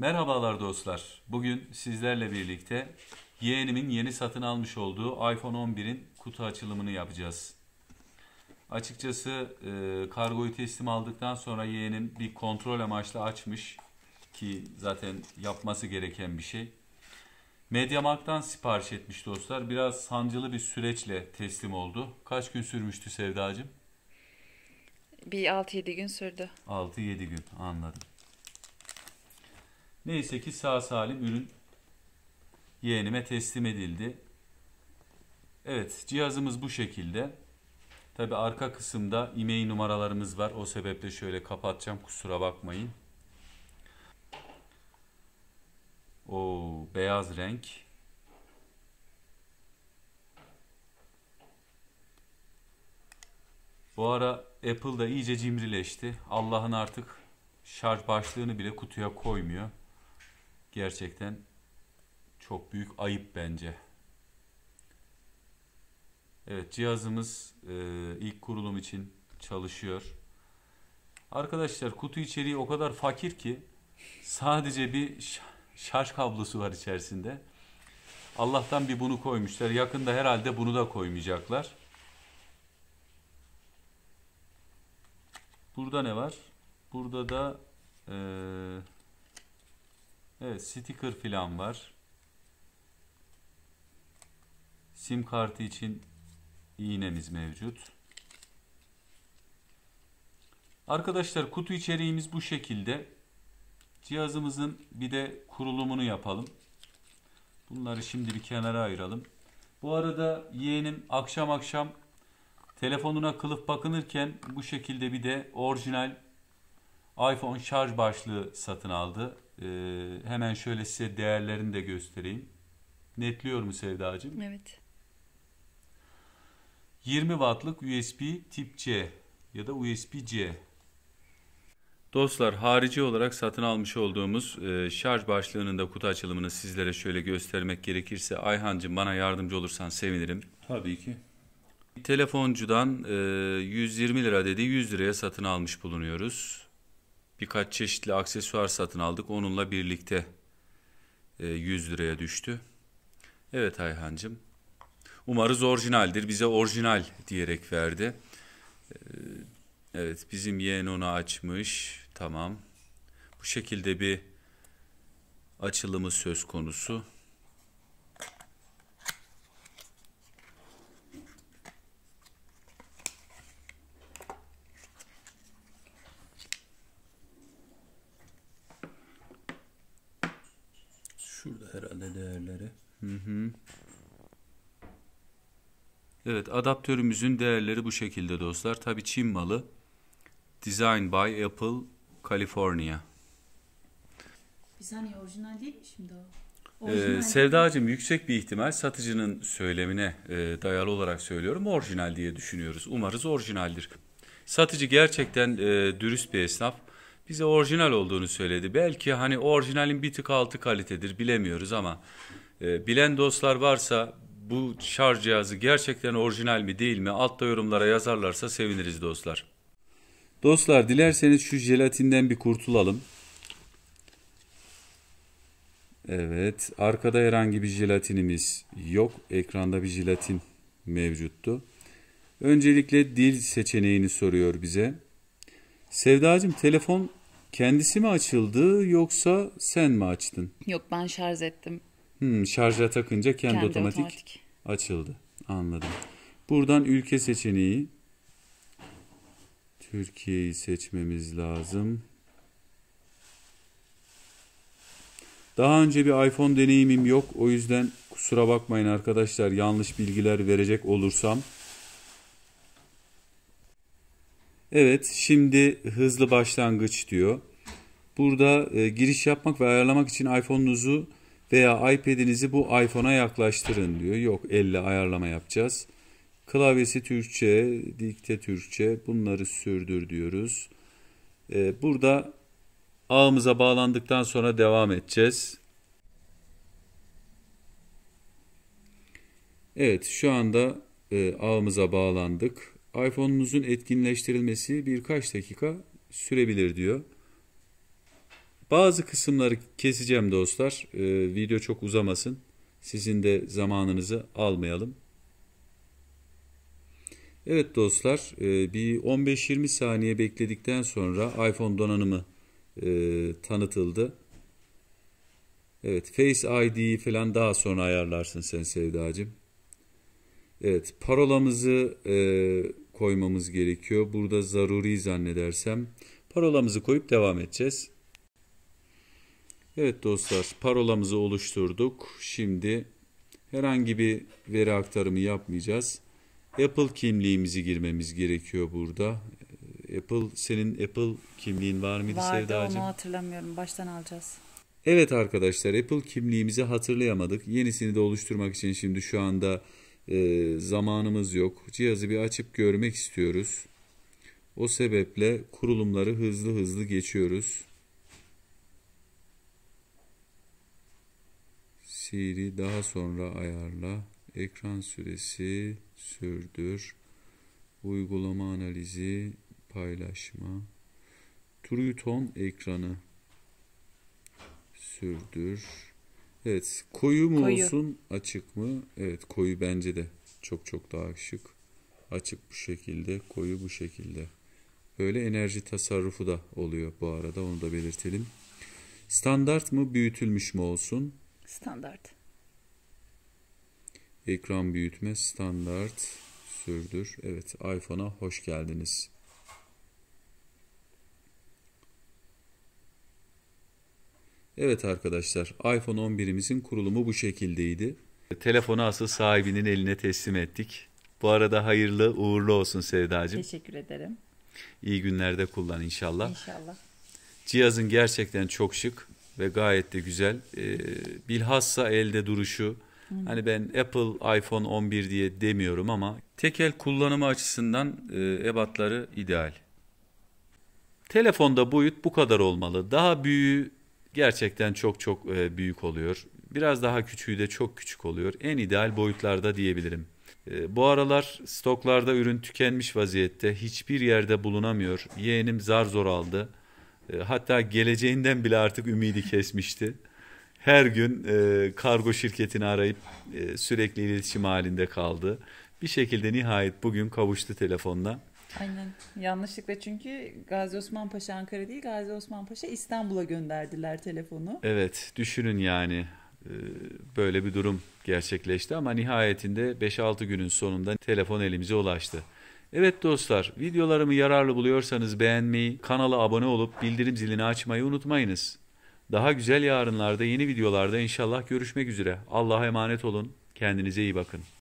Merhabalar dostlar. Bugün sizlerle birlikte yeğenimin yeni satın almış olduğu iPhone 11'in kutu açılımını yapacağız. Açıkçası e, kargoyu teslim aldıktan sonra yeğenim bir kontrol amaçlı açmış ki zaten yapması gereken bir şey. Mediamarkt'tan sipariş etmiş dostlar. Biraz sancılı bir süreçle teslim oldu. Kaç gün sürmüştü Sevdacığım? Bir 6-7 gün sürdü. 6-7 gün anladım. Neyse ki sağ salim ürün yeğenime teslim edildi. Evet cihazımız bu şekilde. Tabi arka kısımda IMEI numaralarımız var. O sebeple şöyle kapatacağım kusura bakmayın. O beyaz renk. Bu ara Apple da iyice cimrileşti. Allah'ın artık şarj başlığını bile kutuya koymuyor gerçekten çok büyük ayıp bence. Evet cihazımız e, ilk kurulum için çalışıyor. Arkadaşlar kutu içeriği o kadar fakir ki sadece bir şarj kablosu var içerisinde. Allah'tan bir bunu koymuşlar. Yakında herhalde bunu da koymayacaklar. Burada ne var? Burada da eee Evet sticker filan var. Sim kartı için iğnemiz mevcut. Arkadaşlar kutu içeriğimiz bu şekilde. Cihazımızın bir de kurulumunu yapalım. Bunları şimdi bir kenara ayıralım. Bu arada yeğenim akşam akşam telefonuna kılıf bakınırken bu şekilde bir de orijinal iPhone şarj başlığı satın aldı. Ee, hemen şöyle size değerlerini de göstereyim. Netliyor mu Sevdacığım? Evet. 20 wattlık USB tip C ya da USB-C. Dostlar harici olarak satın almış olduğumuz e, şarj başlığının da kutu açılımını sizlere şöyle göstermek gerekirse Ayhancığım bana yardımcı olursan sevinirim. Tabii ki. Telefoncudan e, 120 lira dedi 100 liraya satın almış bulunuyoruz birkaç çeşitli aksesuar satın aldık. Onunla birlikte 100 e, liraya düştü. Evet Ayhancım. Umarız orijinaldir. Bize orijinal diyerek verdi. E, evet bizim yeğen onu açmış. Tamam. Bu şekilde bir açılımı söz konusu. burada herhalde değerleri. Hı hı. Evet adaptörümüzün değerleri bu şekilde dostlar. Tabi Çin malı. Design by Apple California. Bir saniye orijinal değil mi şimdi o? Ee, orijinal ee, Sevdacığım yüksek bir ihtimal satıcının söylemine e, dayalı olarak söylüyorum orijinal diye düşünüyoruz. Umarız orijinaldir. Satıcı gerçekten e, dürüst bir esnaf bize orijinal olduğunu söyledi. Belki hani orijinalin bir tık altı kalitedir bilemiyoruz ama e, bilen dostlar varsa bu şarj cihazı gerçekten orijinal mi değil mi altta yorumlara yazarlarsa seviniriz dostlar. Dostlar dilerseniz şu jelatinden bir kurtulalım. Evet arkada herhangi bir jelatinimiz yok. Ekranda bir jelatin mevcuttu. Öncelikle dil seçeneğini soruyor bize. Sevdacım telefon Kendisi mi açıldı yoksa sen mi açtın? Yok ben şarj ettim. Hmm, şarja takınca kendi, kendi otomatik, otomatik açıldı. Anladım. Buradan ülke seçeneği Türkiye'yi seçmemiz lazım. Daha önce bir iPhone deneyimim yok. O yüzden kusura bakmayın arkadaşlar yanlış bilgiler verecek olursam. Evet şimdi hızlı başlangıç diyor. Burada e, giriş yapmak ve ayarlamak için iPhone'unuzu veya iPad'inizi bu iPhone'a yaklaştırın diyor. Yok elle ayarlama yapacağız. Klavyesi Türkçe, dikte Türkçe bunları sürdür diyoruz. E, burada ağımıza bağlandıktan sonra devam edeceğiz. Evet şu anda e, ağımıza bağlandık iPhone'unuzun etkinleştirilmesi birkaç dakika sürebilir diyor. Bazı kısımları keseceğim dostlar. Ee, video çok uzamasın. Sizin de zamanınızı almayalım. Evet dostlar e, bir 15-20 saniye bekledikten sonra iPhone donanımı e, tanıtıldı. Evet Face ID'yi falan daha sonra ayarlarsın sen Sevdacığım. Evet parolamızı e, koymamız gerekiyor. Burada zaruri zannedersem parolamızı koyup devam edeceğiz. Evet dostlar parolamızı oluşturduk. Şimdi herhangi bir veri aktarımı yapmayacağız. Apple kimliğimizi girmemiz gerekiyor burada. Apple senin Apple kimliğin var mıydı Vardı, Sevdacığım? Vardı hatırlamıyorum. Baştan alacağız. Evet arkadaşlar Apple kimliğimizi hatırlayamadık. Yenisini de oluşturmak için şimdi şu anda ee, zamanımız yok. Cihazı bir açıp görmek istiyoruz. O sebeple kurulumları hızlı hızlı geçiyoruz. Siri daha sonra ayarla. Ekran süresi sürdür. Uygulama analizi paylaşma. Truton ekranı sürdür. Evet koyu mu koyu. olsun açık mı? Evet koyu bence de çok çok daha şık. Açık bu şekilde koyu bu şekilde. Böyle enerji tasarrufu da oluyor bu arada onu da belirtelim. Standart mı büyütülmüş mü olsun? Standart. Ekran büyütme standart sürdür. Evet iPhone'a hoş geldiniz. Evet arkadaşlar iPhone 11'imizin kurulumu bu şekildeydi. Telefonu asıl sahibinin eline teslim ettik. Bu arada hayırlı uğurlu olsun Sevdacığım. Teşekkür ederim. İyi günlerde kullan inşallah. İnşallah. Cihazın gerçekten çok şık ve gayet de güzel. Ee, bilhassa elde duruşu. Hani ben Apple iPhone 11 diye demiyorum ama tekel kullanımı açısından e, ebatları ideal. Telefonda boyut bu kadar olmalı. Daha büyüğü gerçekten çok çok e, büyük oluyor. Biraz daha küçüğü de çok küçük oluyor. En ideal boyutlarda diyebilirim. E, bu aralar stoklarda ürün tükenmiş vaziyette. Hiçbir yerde bulunamıyor. Yeğenim zar zor aldı. E, hatta geleceğinden bile artık ümidi kesmişti. Her gün e, kargo şirketini arayıp e, sürekli iletişim halinde kaldı. Bir şekilde nihayet bugün kavuştu telefonla. Aynen. Yanlışlıkla çünkü Gazi Osman Paşa Ankara değil Gazi Osman Paşa İstanbul'a gönderdiler telefonu. Evet düşünün yani e, böyle bir durum gerçekleşti ama nihayetinde 5-6 günün sonunda telefon elimize ulaştı. Evet dostlar, videolarımı yararlı buluyorsanız beğenmeyi, kanala abone olup bildirim zilini açmayı unutmayınız. Daha güzel yarınlarda yeni videolarda inşallah görüşmek üzere. Allah'a emanet olun. Kendinize iyi bakın.